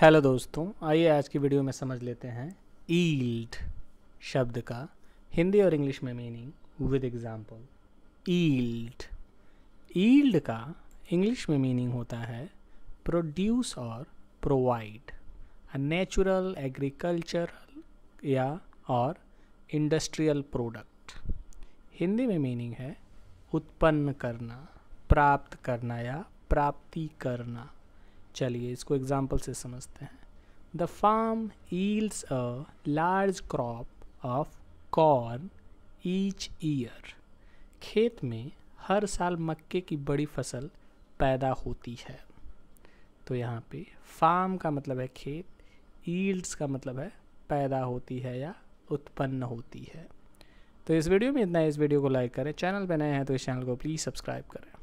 hello दोस्तों आइए आज की वीडियो में समझ लेते हैं ईल्ड शब्द का हिंदी और इंग्लिश में meaning with example yield yield का इंग्लिश में मीनिंग होता है प्रोड्यूस और प्रोवाइड अ नेचुरल एग्रीकल्चरल या और इंडस्ट्रियल प्रोडक्ट हिंदी में मीनिंग है उत्पन्न करना प्राप्त करना या प्राप्ति करना चलिए इसको एग्जाम्पल से समझते हैं the farm yields a large crop of corn each year खेत में हर साल मक्के की बड़ी फसल पैदा होती है तो यहाँ पे फार्म का मतलब है खेत ईल्ड्स का मतलब है पैदा होती है या उत्पन्न होती है तो इस वीडियो में इतना इस वीडियो को लाइक करें चैनल पर नए हैं तो इस चैनल को प्लीज़ सब्सक्राइब करें